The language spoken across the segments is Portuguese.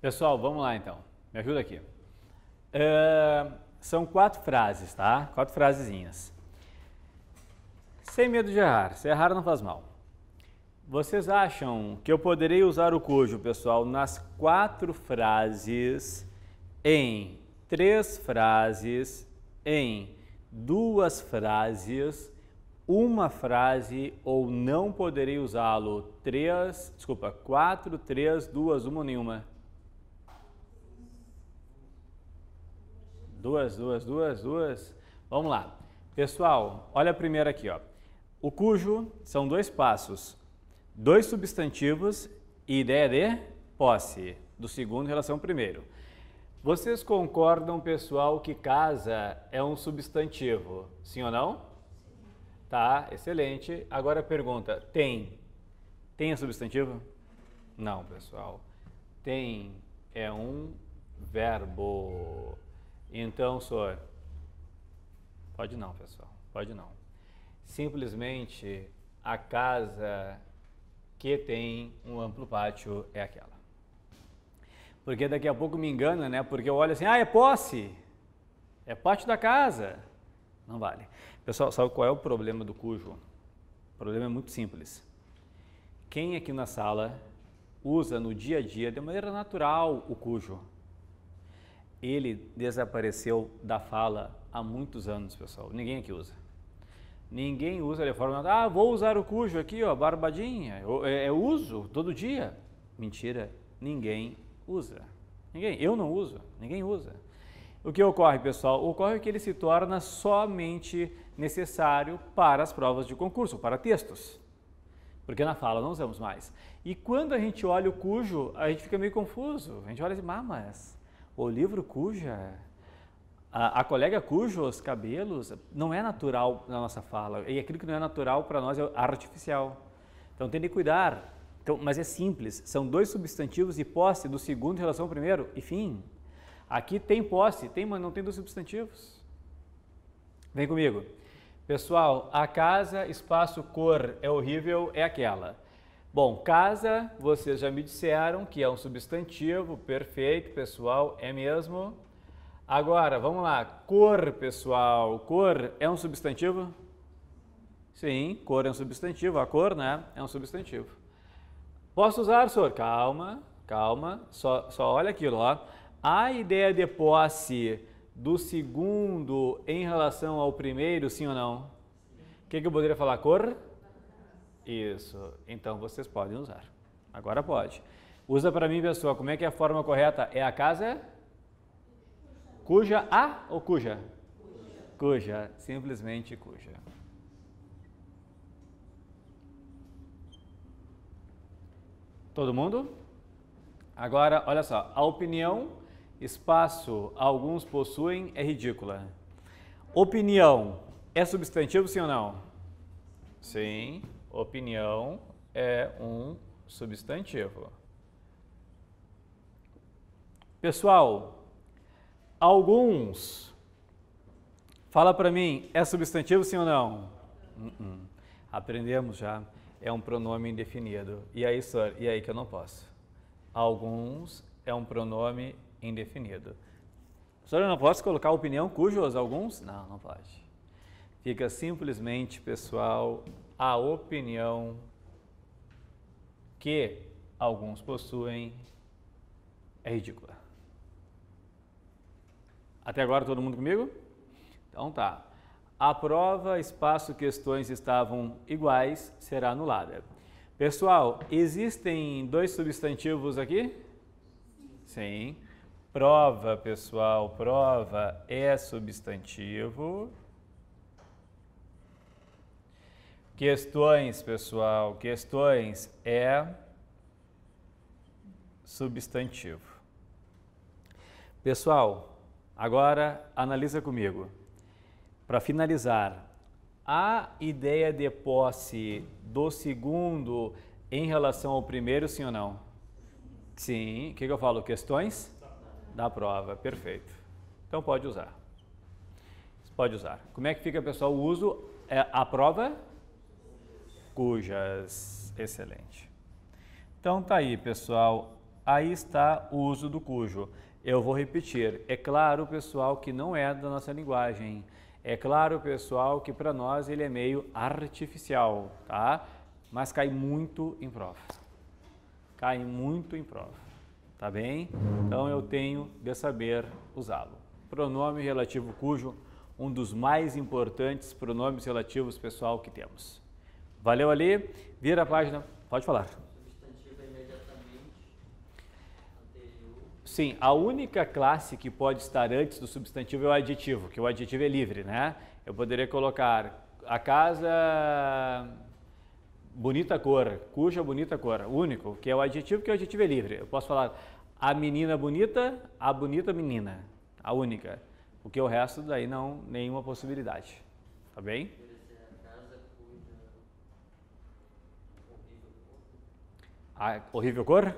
Pessoal, vamos lá então. Me ajuda aqui. Uh, são quatro frases, tá? Quatro frasezinhas. Sem medo de errar. Se errar, não faz mal. Vocês acham que eu poderei usar o cujo, pessoal, nas quatro frases, em três frases, em duas frases, uma frase ou não poderei usá-lo? Três, desculpa, quatro, três, duas, uma ou nenhuma? Duas, duas, duas, duas. Vamos lá. Pessoal, olha a primeira aqui, ó. O cujo são dois passos, dois substantivos e ideia de posse, do segundo em relação ao primeiro. Vocês concordam, pessoal, que casa é um substantivo, sim ou não? Tá, excelente. Agora a pergunta, tem. Tem substantivo? Não, pessoal. Tem é um verbo. Então, senhor, pode não, pessoal, pode não. Simplesmente a casa que tem um amplo pátio é aquela. Porque daqui a pouco me engana, né? Porque eu olho assim, ah, é posse, é pátio da casa. Não vale. Pessoal, sabe qual é o problema do cujo? O problema é muito simples. Quem aqui na sala usa no dia a dia de maneira natural o cujo? ele desapareceu da fala há muitos anos, pessoal. Ninguém aqui usa. Ninguém usa ele forma, ah, vou usar o cujo aqui, ó, barbadinha, eu, é, é uso todo dia. Mentira, ninguém usa. Ninguém, eu não uso, ninguém usa. O que ocorre, pessoal? Ocorre que ele se torna somente necessário para as provas de concurso, para textos. Porque na fala não usamos mais. E quando a gente olha o cujo, a gente fica meio confuso. A gente olha assim, ah, mas o livro cuja a, a, colega cujos cabelos não é natural na nossa fala, e aquilo que não é natural para nós é artificial. Então tem de cuidar. Então, mas é simples, são dois substantivos e posse do segundo em relação ao primeiro e fim. Aqui tem posse, tem, mas não tem dois substantivos. Vem comigo. Pessoal, a casa, espaço, cor é horrível, é aquela. Bom, casa, vocês já me disseram que é um substantivo, perfeito, pessoal, é mesmo. Agora, vamos lá, cor, pessoal, cor é um substantivo? Sim, cor é um substantivo, a cor, né, é um substantivo. Posso usar, senhor? Calma, calma, só, só olha aquilo, ó. A ideia de posse do segundo em relação ao primeiro, sim ou não? O que, que eu poderia falar? Cor? Cor. Isso. Então vocês podem usar. Agora pode. Usa para mim, pessoal. Como é que é a forma correta? É a casa cuja a ou cuja? Cuja. cuja. Simplesmente cuja. Todo mundo? Agora, olha só. A opinião, espaço, alguns possuem, é ridícula. Opinião é substantivo, sim ou não? Sim. Opinião é um substantivo. Pessoal, alguns. Fala para mim, é substantivo sim ou não? Uh -uh. Aprendemos já. É um pronome indefinido. E aí, senhor, E aí que eu não posso? Alguns é um pronome indefinido. Senhor, eu não posso colocar opinião cujos alguns? Não, não pode. Fica simplesmente, pessoal, a opinião que alguns possuem é ridícula. Até agora todo mundo comigo? Então tá. A prova, espaço, questões estavam iguais, será anulada. Pessoal, existem dois substantivos aqui? Sim. Prova, pessoal, prova é substantivo. Questões, pessoal, questões é substantivo. Pessoal, agora analisa comigo. Para finalizar, a ideia de posse do segundo em relação ao primeiro, sim ou não? Sim. O que, que eu falo? Questões? Da prova. Perfeito. Então pode usar. Pode usar. Como é que fica, pessoal, o uso? É a prova? cujas. Excelente. Então tá aí, pessoal. Aí está o uso do cujo. Eu vou repetir. É claro, pessoal, que não é da nossa linguagem. É claro, pessoal, que para nós ele é meio artificial, tá? Mas cai muito em prova. Cai muito em prova. Tá bem? Então eu tenho de saber usá-lo. Pronome relativo cujo, um dos mais importantes pronomes relativos, pessoal, que temos. Valeu ali. Vira a página. Pode falar. É Sim, a única classe que pode estar antes do substantivo é o adjetivo, que o adjetivo é livre, né? Eu poderia colocar a casa bonita cor, cuja bonita cor, único, que é o adjetivo, que o adjetivo é livre. Eu posso falar a menina bonita, a bonita menina, a única, porque o resto daí não, nenhuma possibilidade, tá bem? A horrível cor?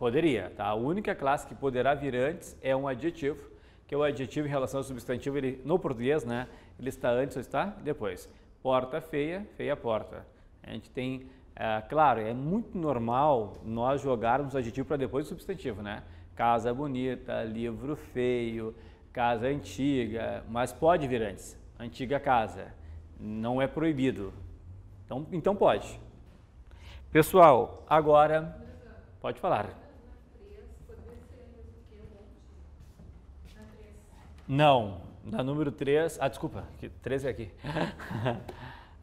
Poderia, tá? A única classe que poderá vir antes é um adjetivo, que é o adjetivo em relação ao substantivo, ele, no português, né? Ele está antes ou está depois. Porta feia, feia porta. A gente tem, é, claro, é muito normal nós jogarmos o adjetivo para depois do substantivo, né? Casa bonita, livro feio, casa antiga, mas pode vir antes. Antiga casa. Não é proibido. Então, então pode. Pessoal, agora pode falar. Não, na número 3, ah, desculpa, 13 é aqui.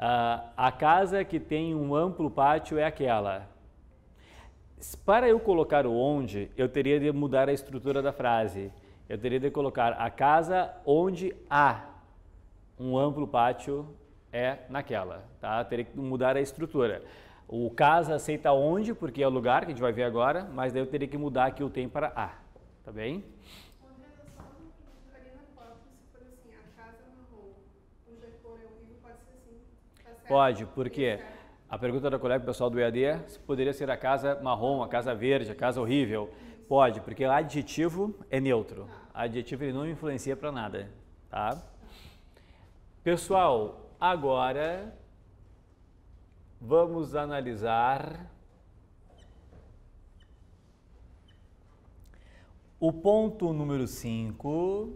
Ah, a casa que tem um amplo pátio é aquela. Para eu colocar o onde, eu teria de mudar a estrutura da frase. Eu teria de colocar a casa onde há um amplo pátio é naquela, tá? Teria que mudar a estrutura. O casa aceita onde, porque é o lugar que a gente vai ver agora, mas daí eu teria que mudar aqui o tem para a, tá bem? Pode, porque a pergunta da colega pessoal do EAD é se poderia ser a casa marrom, a casa verde, a casa horrível. Pode, porque o adjetivo é neutro. Adjetivo ele não influencia para nada, tá? Pessoal, agora vamos analisar o ponto número 5.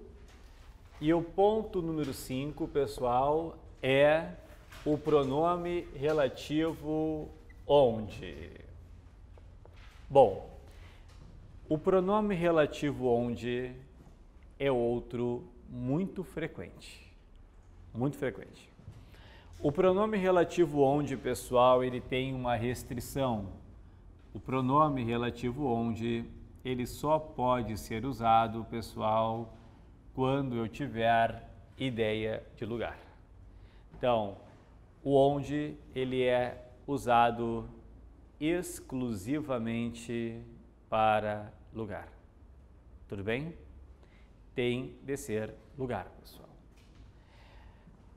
E o ponto número 5, pessoal, é o pronome relativo onde. Bom, o pronome relativo onde é outro muito frequente. Muito frequente. O pronome relativo onde, pessoal, ele tem uma restrição. O pronome relativo onde, ele só pode ser usado, pessoal, quando eu tiver ideia de lugar. Então, o onde, ele é usado exclusivamente para lugar. Tudo bem? Tem de ser lugar, pessoal.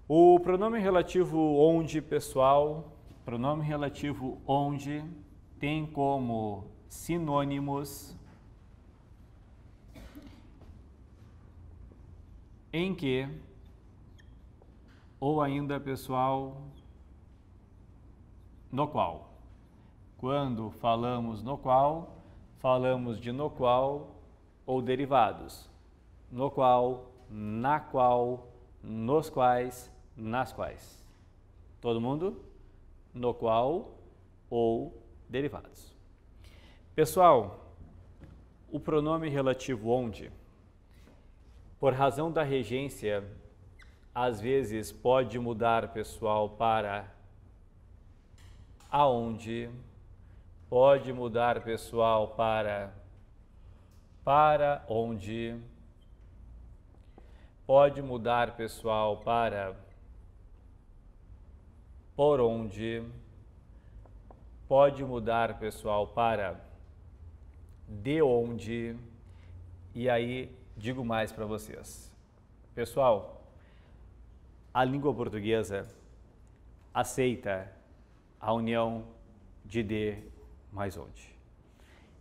O pronome relativo onde pessoal, pronome relativo onde tem como sinônimos em que ou ainda pessoal no qual. Quando falamos no qual, falamos de no qual ou derivados. No qual, na qual, nos quais, nas quais todo mundo no qual ou derivados. Pessoal, o pronome relativo onde, por razão da regência, às vezes pode mudar, pessoal, para aonde, pode mudar, pessoal, para para onde, pode mudar, pessoal, para por onde pode mudar, pessoal, para de onde. E aí digo mais para vocês. Pessoal, a língua portuguesa aceita a união de de mais onde.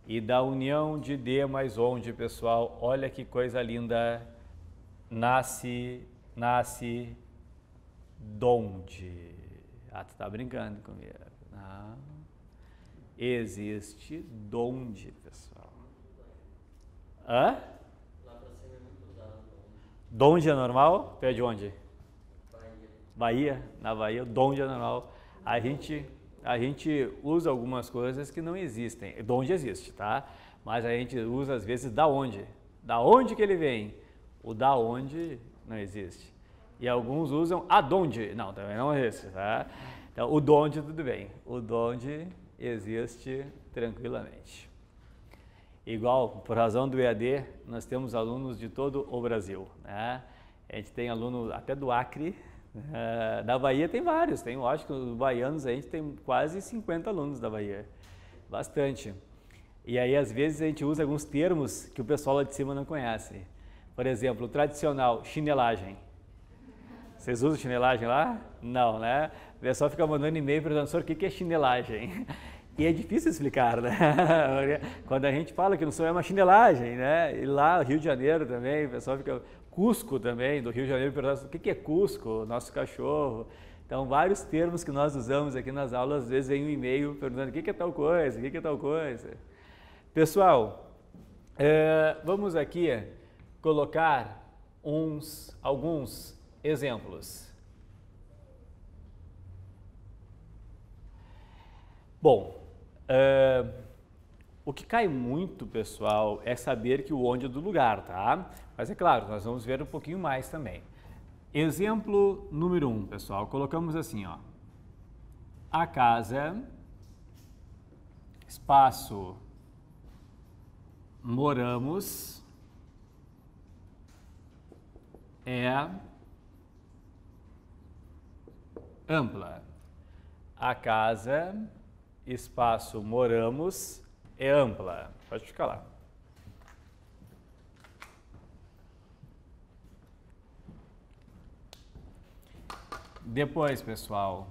E da união de de mais onde, pessoal, olha que coisa linda, nasce, nasce, donde. Ah, tu está brincando comigo. Não. Ah. Existe donde, pessoal. Hã? Lá pra cima é muito Donde é normal? Tu de onde? Bahia. Bahia? Na Bahia, donde é normal. A gente, a gente usa algumas coisas que não existem. Donde existe, tá? Mas a gente usa às vezes da onde. Da onde que ele vem? O da onde não existe. E alguns usam adonde. Não, também não é esse, tá? Então, o donde, tudo bem. O donde existe tranquilamente. Igual, por razão do EAD, nós temos alunos de todo o Brasil. Né? A gente tem aluno até do Acre, uh, da Bahia tem vários, tem, eu acho que os baianos a gente tem quase 50 alunos da Bahia, bastante. E aí, às vezes, a gente usa alguns termos que o pessoal lá de cima não conhece. Por exemplo, o tradicional, chinelagem. Vocês usam chinelagem lá? Não, né? O pessoal fica mandando e-mail perguntando, senhor, o que é chinelagem? E é difícil explicar, né? Quando a gente fala que não sou é uma chinelagem, né? E lá, Rio de Janeiro também, o pessoal fica... Cusco também, do Rio de Janeiro, perguntando, o que é Cusco? Nosso cachorro. Então, vários termos que nós usamos aqui nas aulas, às vezes vem um e-mail perguntando o que é tal coisa, o que é tal coisa. Pessoal, eh, vamos aqui colocar uns, alguns Exemplos. Bom, uh, o que cai muito, pessoal, é saber que o onde é do lugar, tá? Mas é claro, nós vamos ver um pouquinho mais também. Exemplo número um, pessoal, colocamos assim, ó. A casa, espaço, moramos, é ampla. A casa, espaço moramos, é ampla. Pode ficar lá. Depois, pessoal,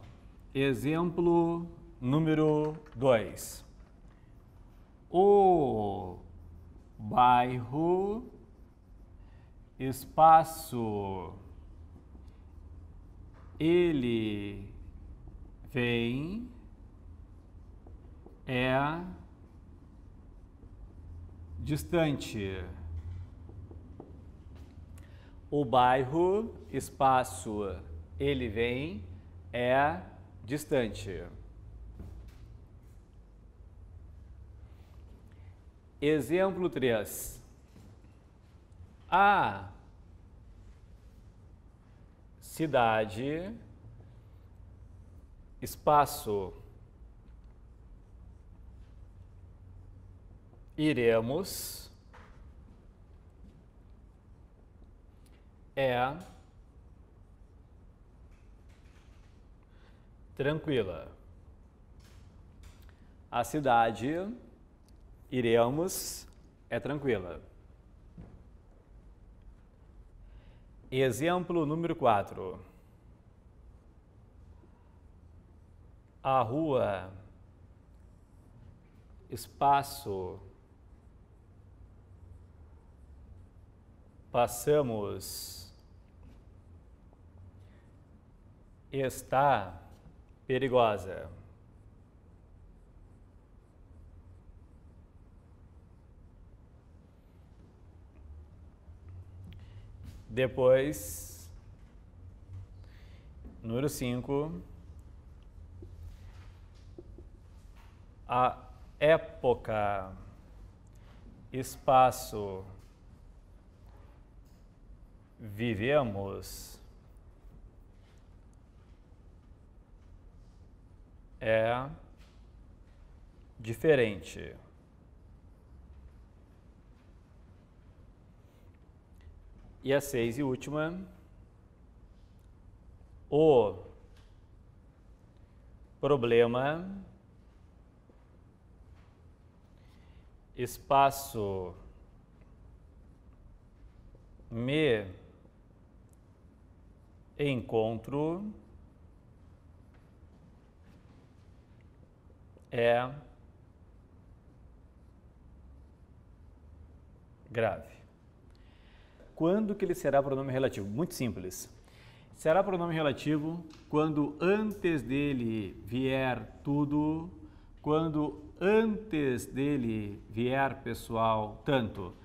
exemplo número 2. O bairro, espaço ele vem, é distante. O bairro, espaço, ele vem, é distante. Exemplo 3. A cidade, espaço. Iremos é tranquila. A cidade iremos é tranquila. Exemplo número 4. A rua, espaço, passamos, está perigosa. Depois, número 5, a época, espaço, vivemos. É diferente. E a seis e última, o problema espaço me encontro é grave. Quando que ele será pronome relativo? Muito simples. Será pronome relativo quando antes dele vier tudo, quando antes dele vier pessoal tanto